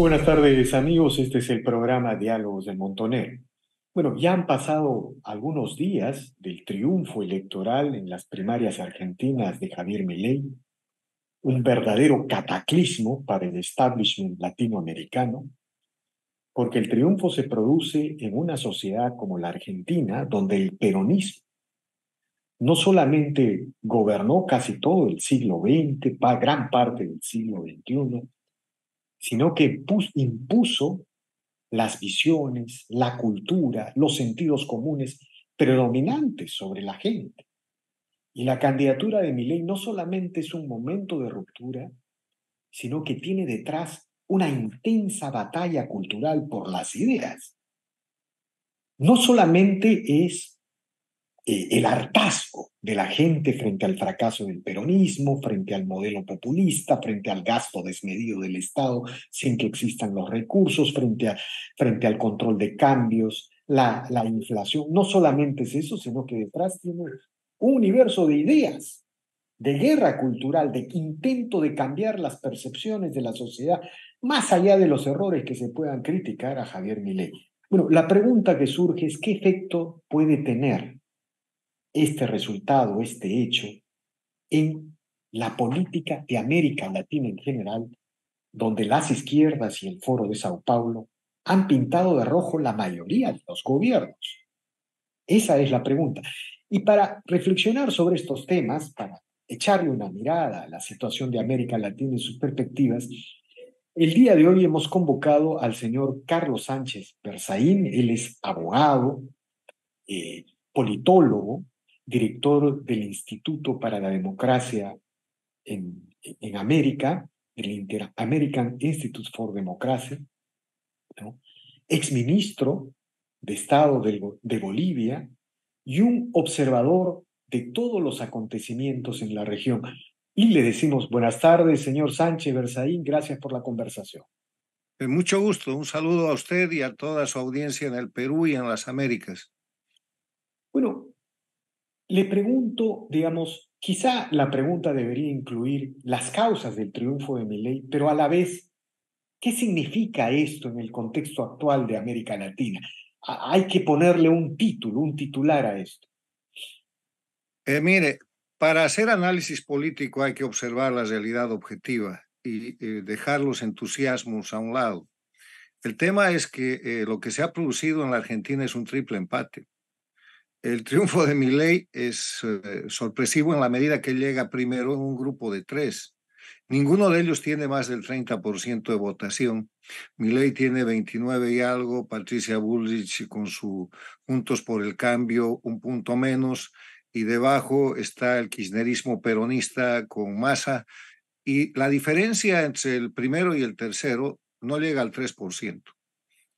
buenas tardes amigos, este es el programa Diálogos del Montonero. Bueno, ya han pasado algunos días del triunfo electoral en las primarias argentinas de Javier Milei, un verdadero cataclismo para el establishment latinoamericano, porque el triunfo se produce en una sociedad como la Argentina, donde el peronismo no solamente gobernó casi todo el siglo XX, gran parte del siglo XXI, sino que impuso las visiones, la cultura, los sentidos comunes predominantes sobre la gente. Y la candidatura de Milei no solamente es un momento de ruptura, sino que tiene detrás una intensa batalla cultural por las ideas. No solamente es eh, el hartazgo de la gente frente al fracaso del peronismo, frente al modelo populista, frente al gasto desmedido del Estado sin que existan los recursos, frente, a, frente al control de cambios, la, la inflación. No solamente es eso, sino que detrás tiene un universo de ideas, de guerra cultural, de intento de cambiar las percepciones de la sociedad, más allá de los errores que se puedan criticar a Javier Milei. Bueno, la pregunta que surge es qué efecto puede tener este resultado, este hecho, en la política de América Latina en general, donde las izquierdas y el Foro de Sao Paulo han pintado de rojo la mayoría de los gobiernos. Esa es la pregunta. Y para reflexionar sobre estos temas, para echarle una mirada a la situación de América Latina y sus perspectivas, el día de hoy hemos convocado al señor Carlos Sánchez Persaín. Él es abogado, eh, politólogo, director del Instituto para la Democracia en, América, del Inter-American Institute for Democracy, exministro de Estado de, de Bolivia y un observador de todos los acontecimientos en la región. Y le decimos buenas tardes, señor Sánchez Berzaín, gracias por la conversación. Eh, mucho gusto, un saludo a usted y a toda su audiencia en el Perú y en las Américas. Le pregunto, digamos, quizá la pregunta debería incluir las causas del triunfo de Milei, pero a la vez, ¿qué significa esto en el contexto actual de América Latina? Hay que ponerle un título, un titular a esto. Eh, mire, para hacer análisis político hay que observar la realidad objetiva y dejar los entusiasmos a un lado. El tema es que eh, lo que se ha producido en la Argentina es un triple empate. El triunfo de Milley es eh, sorpresivo en la medida que llega primero en un grupo de tres. Ninguno de ellos tiene más del 30% de votación. Milley tiene 29 y algo, Patricia Bullrich con su Juntos por el Cambio un punto menos, y debajo está el kirchnerismo peronista con masa. Y la diferencia entre el primero y el tercero no llega al 3%.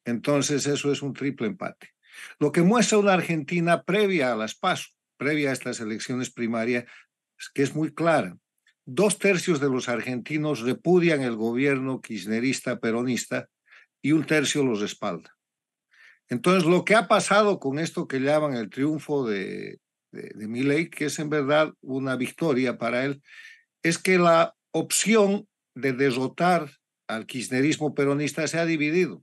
Entonces eso es un triple empate. Lo que muestra una Argentina previa a las PASO, previa a estas elecciones primarias, que es muy clara. Dos tercios de los argentinos repudian el gobierno kirchnerista peronista y un tercio los respalda. Entonces, lo que ha pasado con esto que llaman el triunfo de, de, de que es en verdad una victoria para él, es que la opción de derrotar al kirchnerismo peronista se ha dividido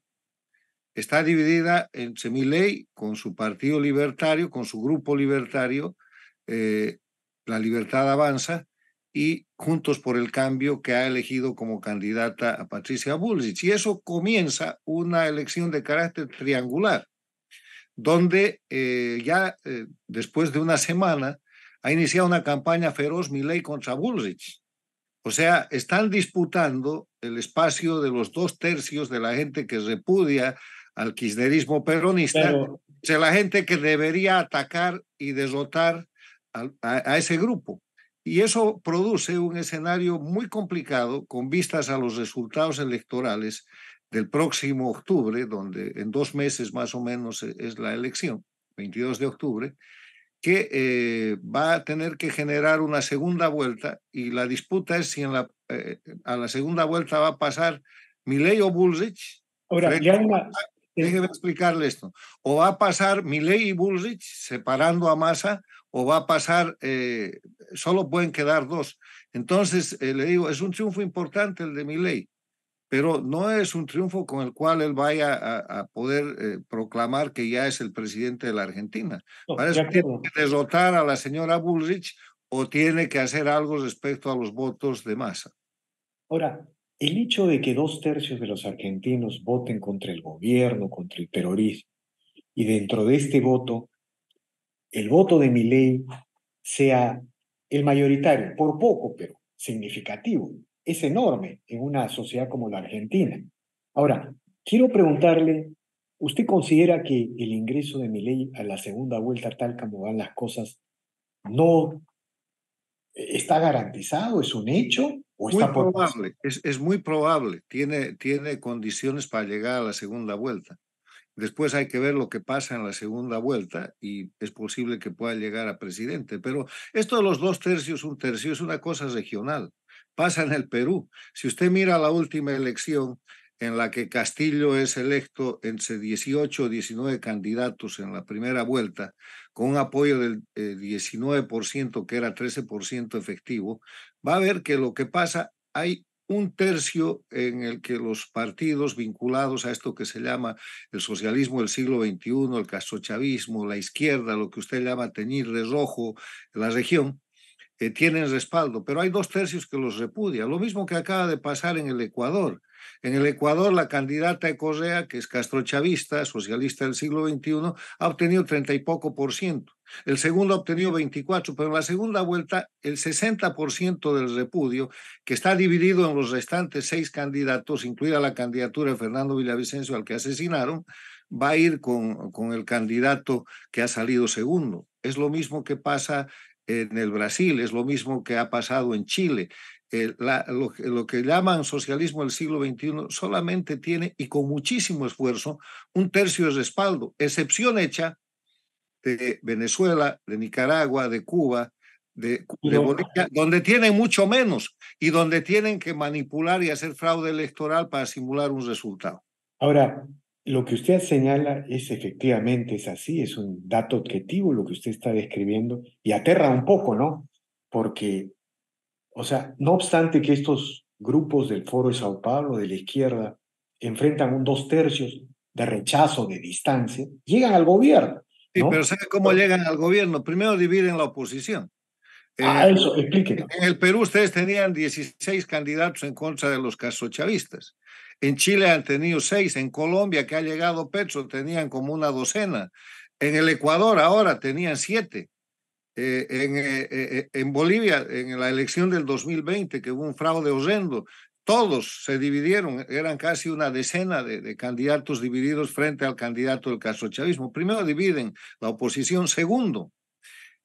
está dividida en Semiley con su partido libertario, con su grupo libertario, eh, La Libertad Avanza, y Juntos por el Cambio, que ha elegido como candidata a Patricia Bullrich. Y eso comienza una elección de carácter triangular, donde eh, ya eh, después de una semana ha iniciado una campaña feroz Milei contra Bullrich. O sea, están disputando el espacio de los dos tercios de la gente que repudia al kirchnerismo peronista, es la gente que debería atacar y derrotar a, ese grupo. Y eso produce un escenario muy complicado con vistas a los resultados electorales del próximo octubre, donde en dos meses más o menos e, es la elección, 22 de octubre, que eh, va a tener que generar una segunda vuelta y la disputa es si en la, eh, a la segunda vuelta va a pasar Milei o Bullrich. Déjeme explicarle esto. O va a pasar Milley y Bullrich separando a Massa, o va a pasar, eh, solo pueden quedar dos. Entonces, eh, le digo, es un triunfo importante el de Milley, pero no es un triunfo con el cual él vaya a, poder eh, proclamar que ya es el presidente de la Argentina. Para tiene que derrotar a la señora Bullrich o tiene que hacer algo respecto a los votos de Massa. Ahora, el hecho de que dos tercios de los argentinos voten contra el gobierno, contra el terrorismo, y dentro de este voto, el voto de mi ley sea el mayoritario, por poco, pero significativo, es enorme en una sociedad como la Argentina. Ahora, quiero preguntarle, ¿usted considera que el ingreso de mi ley a la segunda vuelta, tal como van las cosas, no está garantizado? ¿Es un hecho? es, muy probable, tiene, tiene condiciones para llegar a la segunda vuelta. Después hay que ver lo que pasa en la segunda vuelta y es posible que pueda llegar a presidente. Pero esto de los dos tercios, un tercio, es una cosa regional. Pasa en el Perú. Si usted mira la última elección en la que Castillo es electo entre 18 o 19 candidatos en la primera vuelta, con un apoyo del 19%, eh, que era 13% efectivo, va a ver que lo que pasa, hay un tercio en el que los partidos vinculados a esto que se llama el socialismo del siglo XXI, el castrochavismo, la izquierda, lo que usted llama teñir de rojo la región, eh, tienen respaldo, pero hay dos tercios que los repudia. Lo mismo que acaba de pasar en el Ecuador. En el Ecuador, la candidata de Correa, que es castrochavista, socialista del siglo XXI, ha obtenido treinta y poco por ciento. El segundo ha obtenido 24, pero en la segunda vuelta el 60% del repudio, que está dividido en los restantes seis candidatos, incluida la candidatura de Fernando Villavicencio al que asesinaron, va a ir con, con el candidato que ha salido segundo. Es lo mismo que pasa en el Brasil, es lo mismo que ha pasado en Chile. Eh, lo, que llaman socialismo del siglo XXI solamente tiene, y con muchísimo esfuerzo, un tercio de respaldo, excepción hecha de Venezuela, de Nicaragua, de Cuba, de, de Bolivia, donde tienen mucho menos y donde tienen que manipular y hacer fraude electoral para simular un resultado. Ahora, lo que usted señala es efectivamente, es así, es un dato objetivo lo que usted está describiendo y aterra un poco, ¿no? Porque o sea, no obstante que estos grupos del Foro de Sao Paulo, de la izquierda, enfrentan un dos tercios de rechazo, de distancia, llegan al gobierno. Sí, pero ¿sabe cómo llegan al gobierno? Primero dividen la oposición. Eh, ah, eso, En el Perú ustedes tenían 16 candidatos en contra de los casochavistas. En Chile han tenido seis, en Colombia, que ha llegado Petro, tenían como una docena. En el Ecuador ahora tenían siete. Eh, eh, eh, en, Bolivia, en la elección del 2020, que hubo un fraude horrendo, todos se dividieron, eran casi una decena de, candidatos divididos frente al candidato del chavismo. Primero dividen la oposición, segundo,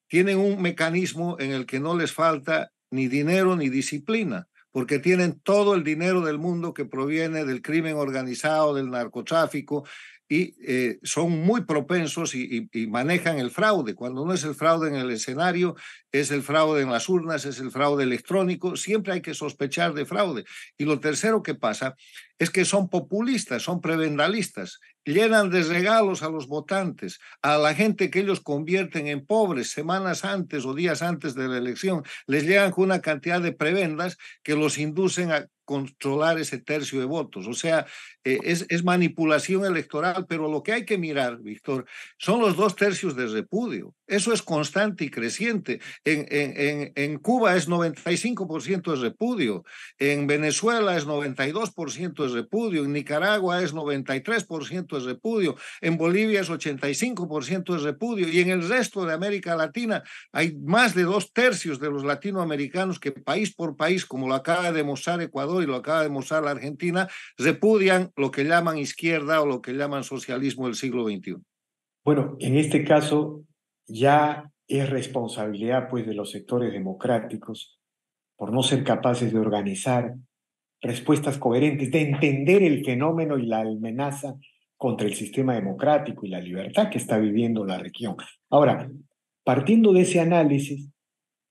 tienen un mecanismo en el que no les falta ni dinero ni disciplina, porque tienen todo el dinero del mundo que proviene del crimen organizado, del narcotráfico, y eh, son muy propensos y, y, manejan el fraude. Cuando no es el fraude en el escenario, es el fraude en las urnas, es el fraude electrónico, siempre hay que sospechar de fraude. Y lo tercero que pasa es que son populistas, son prebendalistas, llenan de regalos a los votantes, a la gente que ellos convierten en pobres semanas antes o días antes de la elección, les llegan con una cantidad de prebendas que los inducen a controlar ese tercio de votos. O sea, eh, es, manipulación electoral, pero lo que hay que mirar, Víctor, son los dos tercios de repudio. Eso es constante y creciente. En, en, Cuba es 95% de repudio, en Venezuela es 92% de repudio, en Nicaragua es 93% de repudio, en Bolivia es 85% de repudio y en el resto de América Latina hay más de dos tercios de los latinoamericanos que país por país, como lo acaba de mostrar Ecuador, y lo acaba de mostrar la Argentina, repudian lo que llaman izquierda o lo que llaman socialismo del siglo XXI. Bueno, en este caso ya es responsabilidad pues de los sectores democráticos por no ser capaces de organizar respuestas coherentes, de entender el fenómeno y la amenaza contra el sistema democrático y la libertad que está viviendo la región. Ahora, partiendo de ese análisis,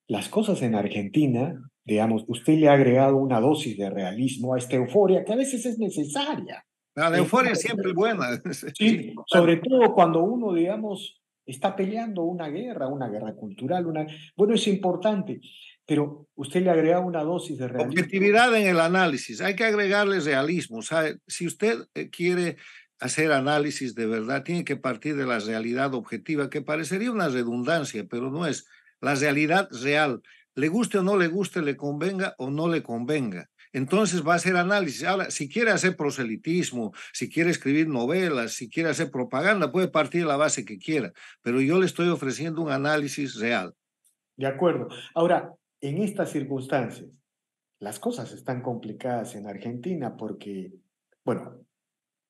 las cosas en Argentina digamos, usted le ha agregado una dosis de realismo a esta euforia que a veces es necesaria. La eh, euforia es siempre buena. Sí, sobre todo cuando uno, digamos, está peleando una guerra, una guerra cultural, una... Bueno, es importante, pero usted le ha agregado una dosis de realismo. Objetividad en el análisis, hay que agregarle realismo. Si usted eh, quiere hacer análisis de verdad, tiene que partir de la realidad objetiva, que parecería una redundancia, pero no es. La realidad real le guste o no le guste, le convenga o no le convenga. Entonces va a hacer análisis. Ahora, si quiere hacer proselitismo, si quiere escribir novelas, si quiere hacer propaganda, puede partir la base que quiera, pero yo le estoy ofreciendo un análisis real. De acuerdo. Ahora, en estas circunstancias, las cosas están complicadas en Argentina porque, bueno,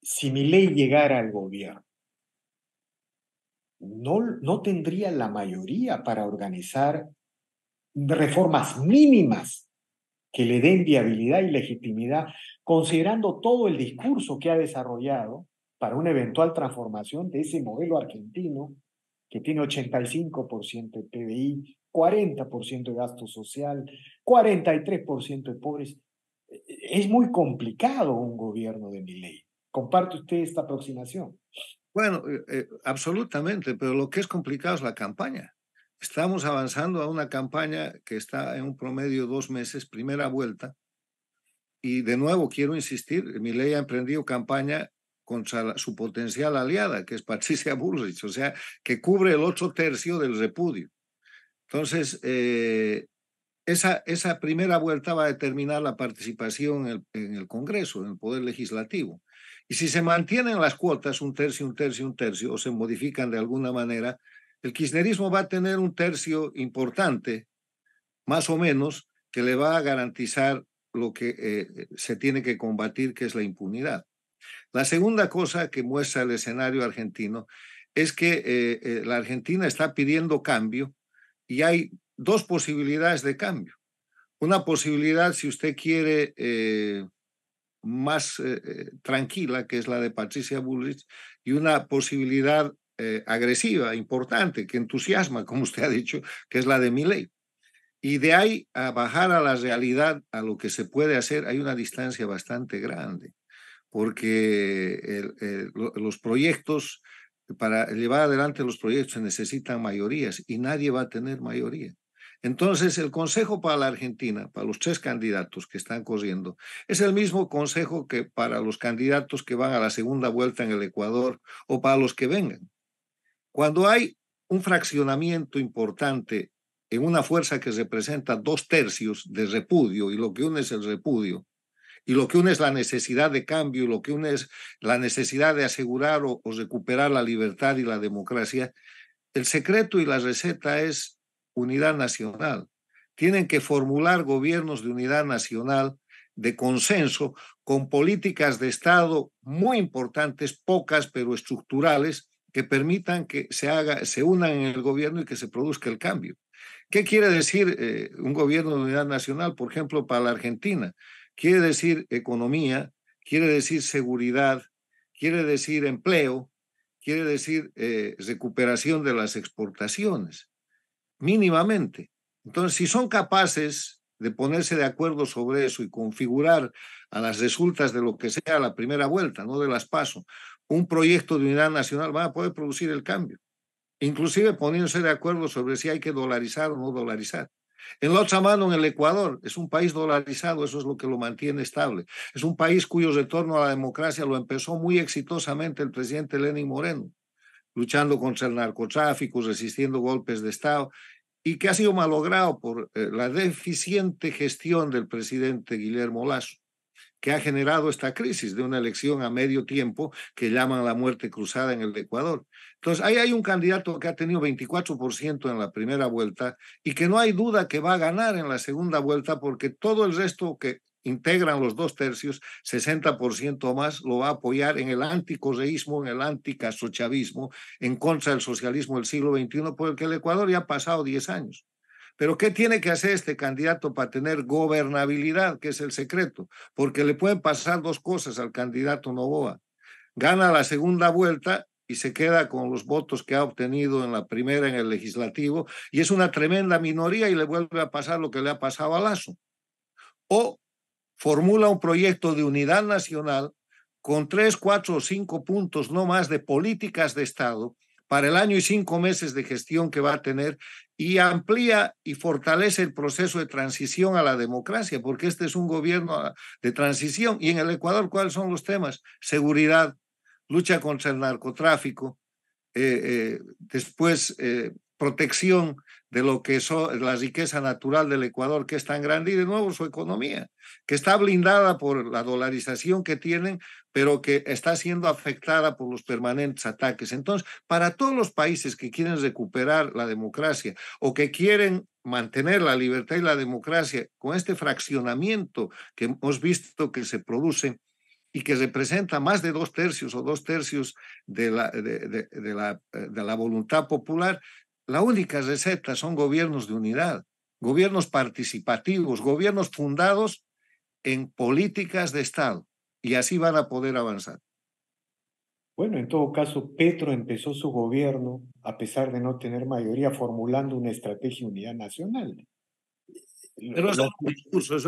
si mi ley llegara al gobierno, no, no tendría la mayoría para organizar reformas mínimas que le den viabilidad y legitimidad, considerando todo el discurso que ha desarrollado para una eventual transformación de ese modelo argentino que tiene 85% de PBI, 40% de gasto social, 43% de pobres. Es muy complicado un gobierno de mi ley. ¿Comparte usted esta aproximación? Bueno, eh, eh, absolutamente, pero lo que es complicado es la campaña. Estamos avanzando a una campaña que está en un promedio de dos meses, primera vuelta. Y de nuevo quiero insistir, mi ley ha emprendido campaña contra su potencial aliada, que es Patricia Bullrich, o sea, que cubre el ocho tercio del repudio. Entonces, eh, esa, esa, primera vuelta va a determinar la participación en el, Congreso, en el Poder Legislativo. Y si se mantienen las cuotas, un tercio, un tercio, un tercio, o se modifican de alguna manera, el kirchnerismo va a tener un tercio importante, más o menos, que le va a garantizar lo que eh, eh, se tiene que combatir, que es la impunidad. La segunda cosa que muestra el escenario argentino es que eh, la Argentina está pidiendo cambio y hay dos posibilidades de cambio. Una posibilidad, si usted quiere, más tranquila, que es la de Patricia Bullrich, y una posibilidad eh, agresiva, importante, que entusiasma, como usted ha dicho, que es la de mi ley Y de ahí a bajar a la realidad, a lo que se puede hacer, hay una distancia bastante grande, porque los proyectos, para llevar adelante los proyectos se necesitan mayorías y nadie va a tener mayoría. Entonces, el consejo para la Argentina, para los tres candidatos que están corriendo, es el mismo consejo que para los candidatos que van a la segunda vuelta en el Ecuador o para los que vengan. Cuando hay un fraccionamiento importante en una fuerza que representa dos tercios de repudio y lo que une es el repudio y lo que une es la necesidad de cambio y lo que une es la necesidad de asegurar o, o recuperar la libertad y la democracia, el secreto y la receta es unidad nacional. Tienen que formular gobiernos de unidad nacional, de consenso, con políticas de Estado muy importantes, pocas pero estructurales, que permitan que se, haga, se unan en el gobierno y que se produzca el cambio. ¿Qué quiere decir eh, un gobierno de unidad nacional, por ejemplo, para la Argentina? Quiere decir economía, quiere decir seguridad, quiere decir empleo, quiere decir eh, recuperación de las exportaciones, mínimamente. Entonces, si son capaces de ponerse de acuerdo sobre eso y configurar a las resultas de lo que sea la primera vuelta, no de las pasos un proyecto de unidad nacional, va a poder producir el cambio, inclusive poniéndose de acuerdo sobre si hay que dolarizar o no dolarizar. En la otra mano, en el Ecuador, es un país dolarizado, eso es lo que lo mantiene estable. Es un país cuyo retorno a la democracia lo empezó muy exitosamente el presidente Lenin Moreno, luchando contra el narcotráfico, resistiendo golpes de Estado y que ha sido malogrado por eh, la deficiente gestión del presidente Guillermo Lasso que ha generado esta crisis de una elección a medio tiempo que llaman la muerte cruzada en el Ecuador. Entonces, ahí hay un candidato que ha tenido 24% en la primera vuelta y que no hay duda que va a ganar en la segunda vuelta porque todo el resto que integran los dos tercios, 60% más lo va a apoyar en el anticorreísmo, en el anticasochavismo, en contra del socialismo del siglo XXI, por el que el Ecuador ya ha pasado 10 años. Pero ¿qué tiene que hacer este candidato para tener gobernabilidad, que es el secreto? Porque le pueden pasar dos cosas al candidato Novoa. Gana la segunda vuelta y se queda con los votos que ha obtenido en la primera en el legislativo y es una tremenda minoría y le vuelve a pasar lo que le ha pasado a Lazo. O formula un proyecto de unidad nacional con tres, cuatro o cinco puntos no más de políticas de Estado para el año y cinco meses de gestión que va a tener y amplía y fortalece el proceso de transición a la democracia, porque este es un gobierno ah, de transición. Y en el Ecuador, ¿cuáles son los temas? Seguridad, lucha contra el narcotráfico, eh, eh, después eh, protección de lo que es la riqueza natural del Ecuador, que es tan grande, y de nuevo su economía, que está blindada por la dolarización que tienen, pero que está siendo afectada por los permanentes ataques. Entonces, para todos los países que quieren recuperar la democracia o que quieren mantener la libertad y la democracia con este fraccionamiento que hemos visto que se produce, y que representa más de dos tercios o dos tercios de la, de, de, de la, eh, la, voluntad popular, la única receta son gobiernos de unidad, gobiernos participativos, gobiernos fundados en políticas de Estado. Y así van a poder avanzar. Bueno, en todo caso, Petro empezó su gobierno, a pesar de no tener mayoría, formulando una estrategia de unidad nacional. Pero eso,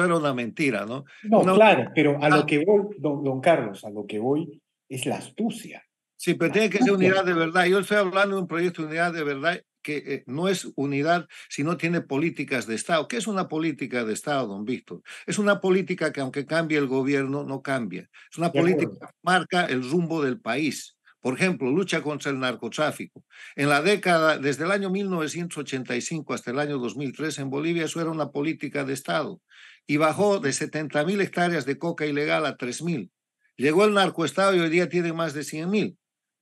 era una mentira, ¿no? No, claro, pero a lo ah. que voy, don, Carlos, a lo que voy es la astucia. Sí, pero tiene que ser unidad de verdad. Yo estoy hablando de un proyecto de unidad de verdad que eh, no es unidad si no tiene políticas de Estado. ¿Qué es una política de Estado, don Víctor? Es una política que aunque cambie el gobierno, no cambia. Es una política que marca el rumbo del país. Por ejemplo, lucha contra el narcotráfico. En la década, desde el año 1985 hasta el año 2003 en Bolivia, eso era una política de Estado y bajó de 70.000 hectáreas de coca ilegal a 3.000. Llegó el narcoestado y hoy día tiene más de 100.000.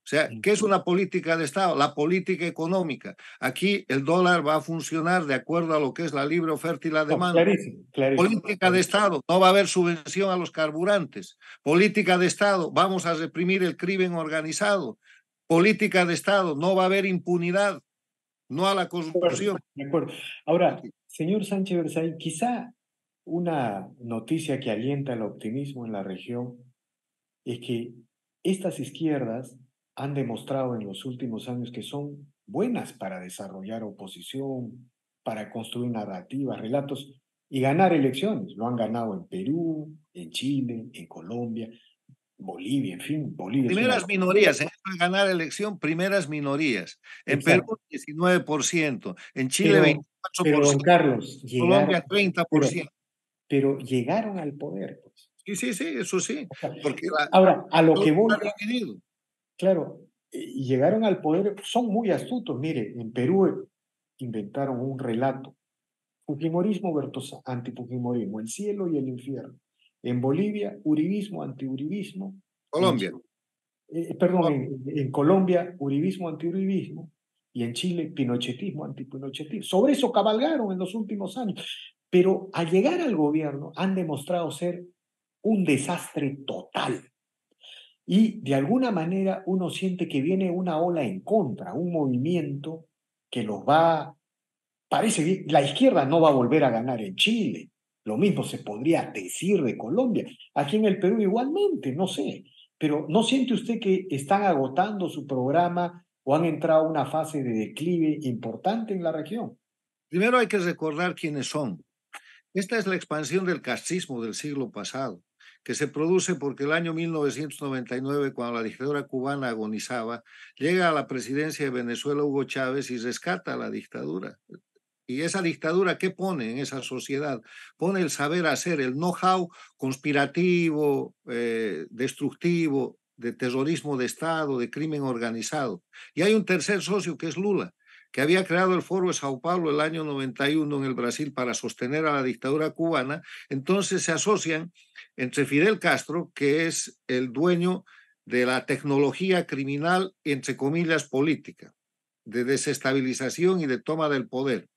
O sea, ¿qué es una política de Estado? La política económica. Aquí el dólar va a funcionar de acuerdo a lo que es la libre oferta y la oh, demanda. Política de Estado, no va a haber subvención a los carburantes. Política de Estado, vamos a reprimir el crimen organizado. Política de Estado, no va a haber impunidad, no a la corrupción. Ahora, señor Sánchez Versailles, quizá una noticia que alienta el optimismo en la región es que estas izquierdas han demostrado en los últimos años que son buenas para desarrollar oposición, para construir narrativas, relatos y ganar elecciones. Lo han ganado en Perú, en Chile, en Colombia, Bolivia, en fin, Bolivia. Primeras minorías, en ¿eh? ganar elección, primeras minorías. En Perú, 19%, en Chile, 24%, pero, Colombia, 30%. Pero, llegaron al poder. Pues. Sí, sí, sí, eso sí. porque ahora, a lo que voy... Claro, llegaron al poder, son muy astutos. Mire, en Perú inventaron un relato, Fujimorismo versus antipujimorismo, el cielo y el infierno. En Bolivia, Uribismo, antiuribismo. Colombia. Eh, perdón, en, en, Colombia, Uribismo, antiuribismo. Y en Chile, Pinochetismo, antipinochetismo. Sobre eso cabalgaron en los últimos años. Pero al llegar al gobierno han demostrado ser un desastre total. Y de alguna manera uno siente que viene una ola en contra, un movimiento que los va, parece que la izquierda no va a volver a ganar en Chile. Lo mismo se podría decir de Colombia. Aquí en el Perú igualmente, no sé. Pero ¿no siente usted que están agotando su programa o han entrado a una fase de declive importante en la región? Primero hay que recordar quiénes son. Esta es la expansión del castismo del siglo pasado que se produce porque el año 1999, cuando la dictadura cubana agonizaba, llega a la presidencia de Venezuela Hugo Chávez y rescata a la dictadura. Y esa dictadura, ¿qué pone en esa sociedad? Pone el saber hacer, el know-how conspirativo, eh, destructivo, de terrorismo de Estado, de crimen organizado. Y hay un tercer socio que es Lula que había creado el Foro de Sao Paulo el año 91 en el Brasil para sostener a la dictadura cubana, entonces se asocian entre Fidel Castro, que es el dueño de la tecnología criminal, entre comillas, política, de desestabilización y de toma del poder.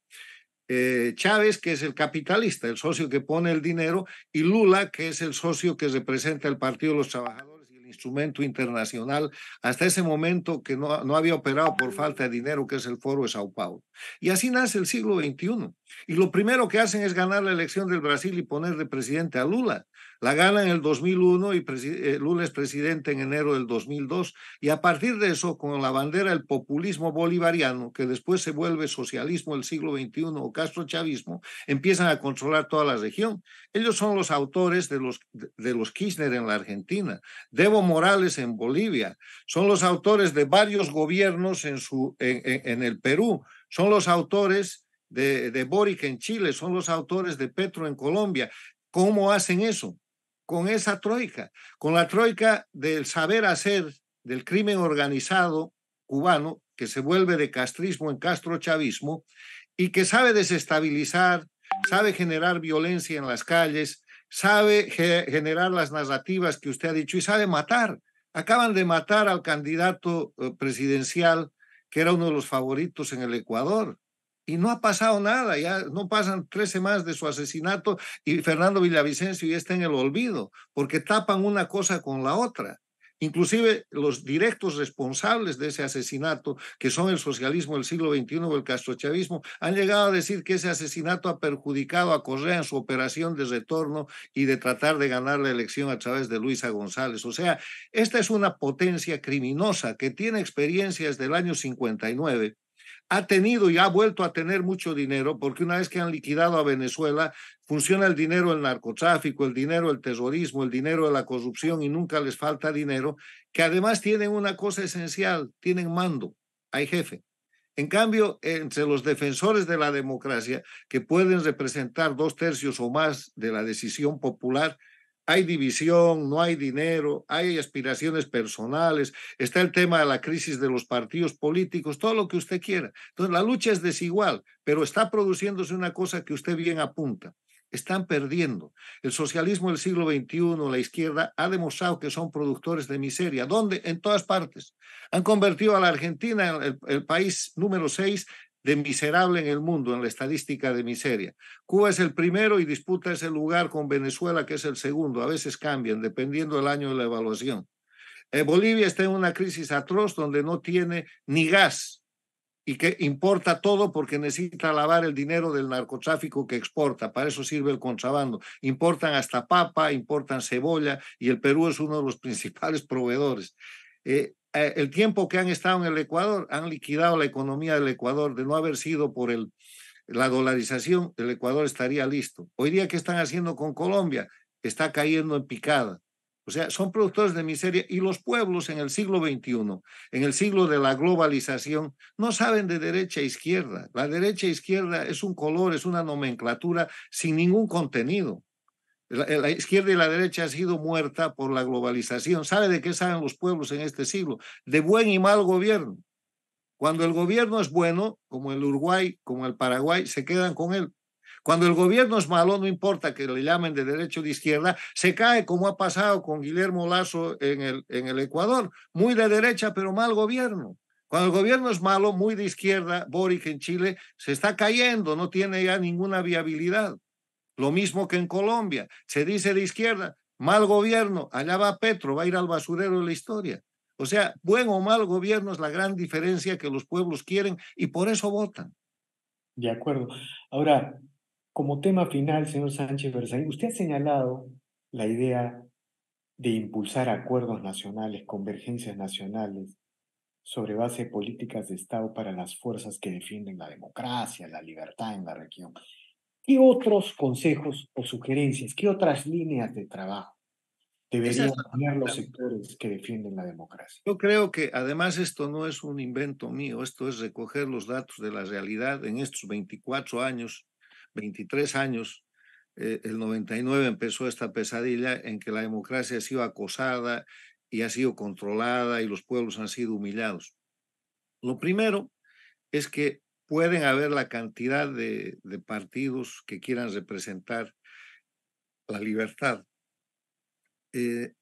Eh, Chávez, que es el capitalista, el socio que pone el dinero, y Lula, que es el socio que representa el Partido de los Trabajadores instrumento internacional hasta ese momento que no, no había operado por falta de dinero, que es el Foro de Sao Paulo. Y así nace el siglo XXI. Y lo primero que hacen es ganar la elección del Brasil y poner de presidente a Lula. La gana en el 2001 y lunes eh, Lula presidente en enero del 2002 y a partir de eso, con la bandera del populismo bolivariano, que después se vuelve socialismo del siglo XXI o chavismo empiezan a controlar toda la región. Ellos son los autores de los, de los Kirchner en la Argentina, Debo Morales en Bolivia, son los autores de varios gobiernos en, su, en el Perú, son los autores... De, de Boric en Chile, son los autores de Petro en Colombia. ¿Cómo hacen eso? con esa troika, con la troika del saber hacer del crimen organizado cubano que se vuelve de castrismo en castrochavismo y que sabe desestabilizar, sabe generar violencia en las calles, sabe generar las narrativas que usted ha dicho y sabe matar. Acaban de matar al candidato eh, presidencial que era uno de los favoritos en el Ecuador y no ha pasado nada, ya no pasan tres semanas de su asesinato y Fernando Villavicencio ya está en el olvido, porque tapan una cosa con la otra. Inclusive los directos responsables de ese asesinato, que son el socialismo del siglo XXI o el castrochavismo, han llegado a decir que ese asesinato ha perjudicado a Correa en su operación de retorno y de tratar de ganar la elección a través de Luisa González. O sea, esta es una potencia criminosa que tiene experiencias del año 59 ha tenido y ha vuelto a tener mucho dinero, porque una vez que han liquidado a Venezuela, funciona el dinero del narcotráfico, el dinero del terrorismo, el dinero de la corrupción y nunca les falta dinero, que además tienen una cosa esencial, tienen mando, hay jefe. En cambio, entre los defensores de la democracia, que pueden representar dos tercios o más de la decisión popular, hay división, no hay dinero, hay aspiraciones personales, está el tema de la crisis de los partidos políticos, todo lo que usted quiera. Entonces, la lucha es desigual, pero está produciéndose una cosa que usted bien apunta. Están perdiendo. El socialismo del siglo XXI, la izquierda, ha demostrado que son productores de miseria. ¿Dónde? En todas partes. Han convertido a la Argentina en el, país número seis de miserable en el mundo, en la estadística de miseria. Cuba es el primero y disputa ese lugar con Venezuela, que es el segundo. A veces cambian, dependiendo del año de la evaluación. Eh, Bolivia está en una crisis atroz donde no tiene ni gas y que importa todo porque necesita lavar el dinero del narcotráfico que exporta. Para eso sirve el contrabando. Importan hasta papa, importan cebolla y el Perú es uno de los principales proveedores. Eh, eh, el tiempo que han estado en el Ecuador, han liquidado la economía del Ecuador. De no haber sido por el, la dolarización, el Ecuador estaría listo. Hoy día, ¿qué están haciendo con Colombia? Está cayendo en picada. O sea, son productores de miseria y los pueblos en el siglo XXI, en el siglo de la globalización, no saben de derecha a izquierda. La derecha a izquierda es un color, es una nomenclatura sin ningún contenido. Eh, la, izquierda y la derecha ha sido muerta por la globalización. ¿Sabe de qué saben los pueblos en este siglo? De buen y mal gobierno. Cuando el gobierno es bueno, como el Uruguay, como el Paraguay, se quedan con él. Cuando el gobierno es malo, no importa que le llamen de derecha o de izquierda, se cae como ha pasado con Guillermo Lazo en el Ecuador. Muy de derecha, pero mal gobierno. Cuando el gobierno es malo, muy de izquierda, Boric en Chile, se está cayendo, no tiene ya ninguna viabilidad. Lo mismo que en Colombia. Se dice de izquierda, mal gobierno, allá va Petro, va a ir al basurero de la historia. O sea, buen o mal gobierno es la gran diferencia que los pueblos quieren y por eso votan. De acuerdo. Ahora, como tema final, señor Sánchez Versailles, usted ha señalado la idea de impulsar acuerdos nacionales, convergencias nacionales sobre base de políticas de Estado para las fuerzas que defienden la democracia, la libertad en la región. ¿Qué otros consejos o sugerencias, qué otras líneas de trabajo deberían poner los sectores que defienden la democracia? Yo creo que además esto no es un invento mío, esto es recoger los datos de la realidad en estos 24 años, 23 años. Eh, el 99 empezó esta pesadilla en que la democracia ha sido acosada y ha sido controlada y los pueblos han sido humillados. Lo primero es que pueden haber la cantidad de, partidos que quieran representar la libertad. Eh,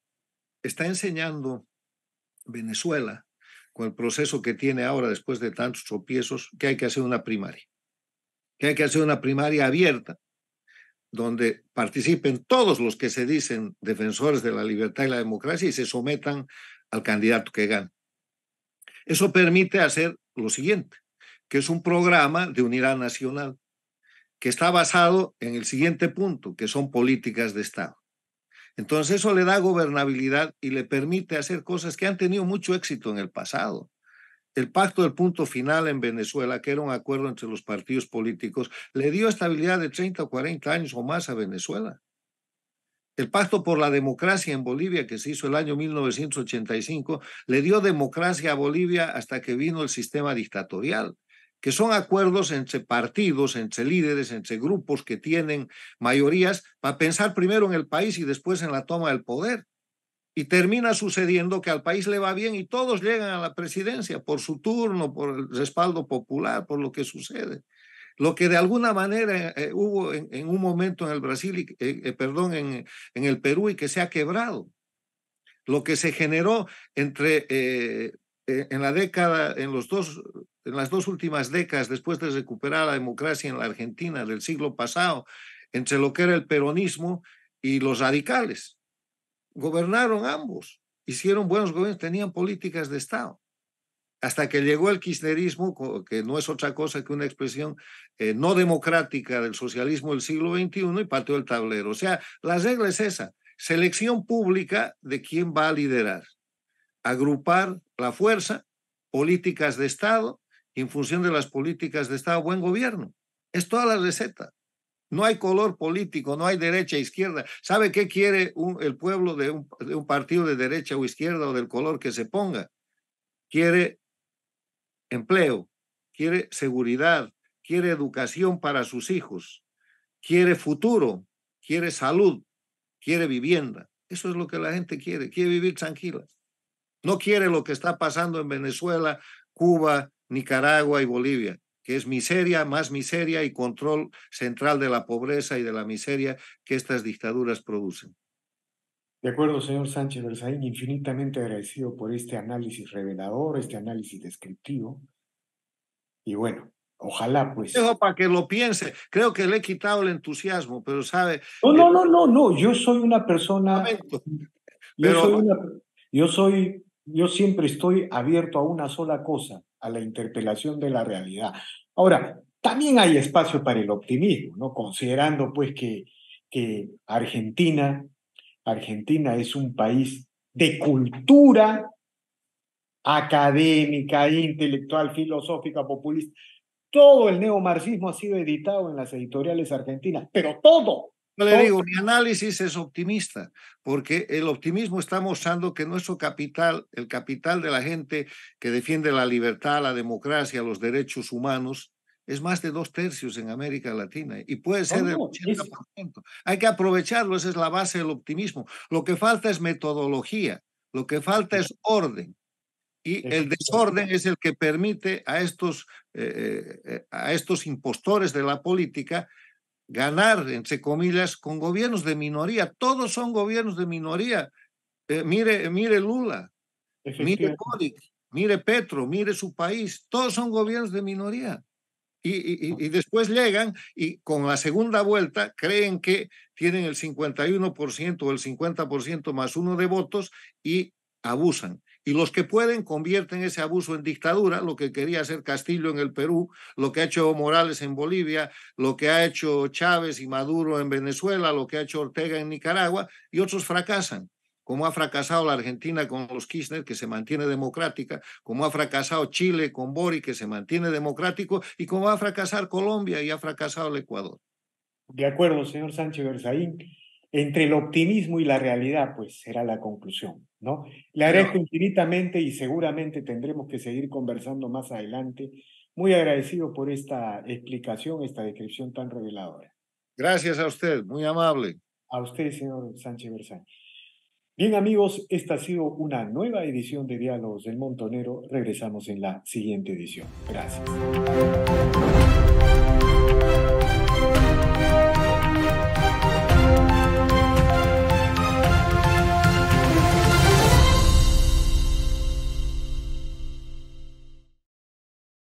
está enseñando Venezuela con el proceso que tiene ahora después de tantos tropiezos, que hay que hacer una primaria, que hay que hacer una primaria abierta, donde participen todos los que se dicen defensores de la libertad y la democracia y se sometan al candidato que gane. Eso permite hacer lo siguiente, que es un programa de unidad nacional que está basado en el siguiente punto, que son políticas de Estado. Entonces eso le da gobernabilidad y le permite hacer cosas que han tenido mucho éxito en el pasado. El pacto del punto final en Venezuela, que era un acuerdo entre los partidos políticos, le dio estabilidad de 30 o 40 años o más a Venezuela. El pacto por la democracia en Bolivia, que se hizo el año 1985, le dio democracia a Bolivia hasta que vino el sistema dictatorial que son acuerdos entre partidos, entre líderes, entre grupos que tienen mayorías, para pensar primero en el país y después en la toma del poder. Y termina sucediendo que al país le va bien y todos llegan a la presidencia por su turno, por el respaldo popular, por lo que sucede. Lo que de alguna manera eh, hubo en, un momento en el Brasil, y, eh, eh, perdón, en, en el Perú y que se ha quebrado. Lo que se generó entre en la década, en los dos en las dos últimas décadas, después de recuperar la democracia en la Argentina del siglo pasado, entre lo que era el peronismo y los radicales. Gobernaron ambos, hicieron buenos gobiernos, tenían políticas de Estado. Hasta que llegó el kirchnerismo, que no es otra cosa que una expresión eh, no democrática del socialismo del siglo XXI, y partió el tablero. O sea, la regla es esa, selección pública de quién va a liderar. Agrupar la fuerza, políticas de Estado en función de las políticas de Estado, buen gobierno. Es toda la receta. No hay color político, no hay derecha, izquierda. ¿Sabe qué quiere el pueblo de un, de un partido de derecha o izquierda o del color que se ponga? Quiere empleo, quiere seguridad, quiere educación para sus hijos, quiere futuro, quiere salud, quiere vivienda. Eso es lo que la gente quiere, quiere vivir tranquila. No quiere lo que está pasando en Venezuela, Cuba, Nicaragua y Bolivia, que es miseria, más miseria y control central de la pobreza y de la miseria que estas dictaduras producen. De acuerdo, señor Sánchez Berzaín, infinitamente agradecido por este análisis revelador, este análisis descriptivo. Y bueno, Ojalá, pues. Dejo para que lo piense. Creo que le he quitado el entusiasmo, pero sabe. No, no, no, no, Yo soy una persona. yo soy, yo siempre estoy abierto a una sola cosa, a la interpelación de la realidad. Ahora, también hay espacio para el optimismo, ¿no? Considerando pues que, que Argentina, Argentina es un país de cultura académica, intelectual, filosófica, populista. Todo el neomarxismo ha sido editado en las editoriales argentinas, pero todo, no le oh. digo, mi análisis es optimista, porque el optimismo está mostrando que nuestro capital, el capital de la gente que defiende la libertad, la democracia, los derechos humanos, es más de dos tercios en América Latina y puede ser oh, del 80%. Hay que aprovecharlo, esa es la base del optimismo. Lo que falta es metodología, lo que falta es orden. Y el desorden es el que permite a estos, eh, eh, eh, a estos impostores de la política ganar, entre comillas, con gobiernos de minoría. Todos son gobiernos de minoría. Eh, mire, mire Lula, mire Boric, mire Petro, mire su país. Todos son gobiernos de minoría. Y, y, después llegan y con la segunda vuelta creen que tienen el 51% o el 50% más uno de votos y abusan y los que pueden convierten ese abuso en dictadura, lo que quería hacer Castillo en el Perú, lo que ha hecho Morales en Bolivia, lo que ha hecho Chávez y Maduro en Venezuela, lo que ha hecho Ortega en Nicaragua, y otros fracasan como ha fracasado la Argentina con los Kirchner, que se mantiene democrática, como ha fracasado Chile con Bori, que se mantiene democrático, y como va a fracasar Colombia y ha fracasado el Ecuador. De acuerdo, señor Sánchez Berzaín entre el optimismo y la realidad, pues será la conclusión, ¿no? Le agradezco infinitamente y seguramente tendremos que seguir conversando más adelante. Muy agradecido por esta explicación, esta descripción tan reveladora. Gracias a usted, muy amable. A usted, señor Sánchez Bersán. Bien, amigos, esta ha sido una nueva edición de Diálogos del Montonero. Regresamos en la siguiente edición. Gracias.